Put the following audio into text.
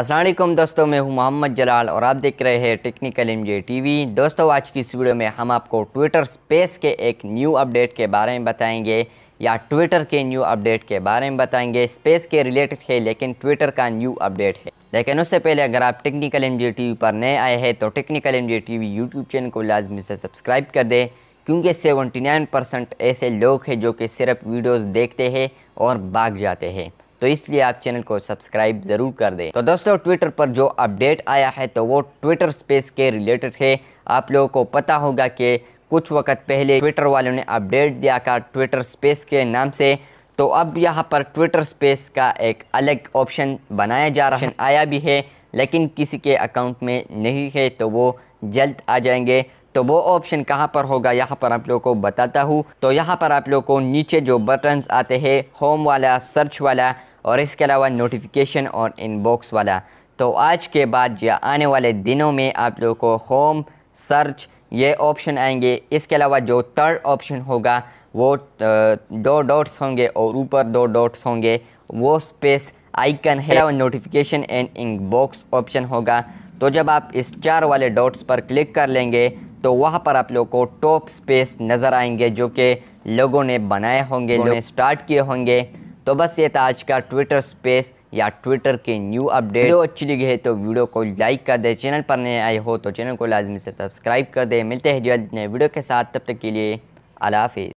असलम दोस्तों मैं हूं मोहम्मद जलाल और आप देख रहे हैं technical M J T V दोस्तों आज की इस वीडियो में हम आपको ट्विटर स्पेस के एक न्यू अपडेट के बारे में बताएंगे या ट्विटर के न्यू अपडेट के बारे में बताएंगे स्पेस के रिलेटेड है लेकिन ट्विटर का न्यू अपडेट है लेकिन उससे पहले अगर आप technical M J T V पर नए आए हैं तो technical M J T V YouTube channel को लाजमी से सब्सक्राइब कर दें क्योंकि सेवेंटी परसेंट ऐसे लोग हैं जो कि सिर्फ वीडियोज़ देखते हैं और भाग जाते हैं तो इसलिए आप चैनल को सब्सक्राइब ज़रूर कर दें तो दोस्तों ट्विटर पर जो अपडेट आया है तो वो ट्विटर स्पेस के रिलेटेड है आप लोगों को पता होगा कि कुछ वक्त पहले ट्विटर वालों ने अपडेट दिया था ट्विटर स्पेस के नाम से तो अब यहाँ पर ट्विटर स्पेस का एक अलग ऑप्शन बनाया जा रहा है आया भी है लेकिन किसी के अकाउंट में नहीं है तो वो जल्द आ जाएंगे तो वो ऑप्शन कहाँ पर होगा यहाँ पर आप लोगों को बताता हूँ तो यहाँ पर आप लोगों को नीचे जो बटन्स आते हैं होम वाला सर्च वाला और इसके अलावा नोटिफिकेशन और इनबॉक्स वाला तो आज के बाद या आने वाले दिनों में आप लोगों को होम सर्च ये ऑप्शन आएंगे इसके अलावा जो थर्ड ऑप्शन होगा वो दो डॉट्स होंगे और ऊपर दो डॉट्स होंगे वो स्पेस आइकन है और नोटिफिकेशन एंड इनबॉक्स ऑप्शन होगा तो जब आप इस चार वाले डॉट्स पर क्लिक कर लेंगे तो वहाँ पर आप लोग को टॉप स्पेस नज़र आएंगे जो कि लोगों ने बनाए होंगे लोगों ने स्टार्ट किए होंगे तो बस ये था आज का ट्विटर स्पेस या ट्विटर के न्यू अपडेट वीडियो अच्छी लगी है तो वीडियो को लाइक कर दे चैनल पर नए आए हो तो चैनल को लाजमी से सब्सक्राइब कर दे मिलते हैं जल्द नए वीडियो के साथ तब तक के लिए अला हाफिज़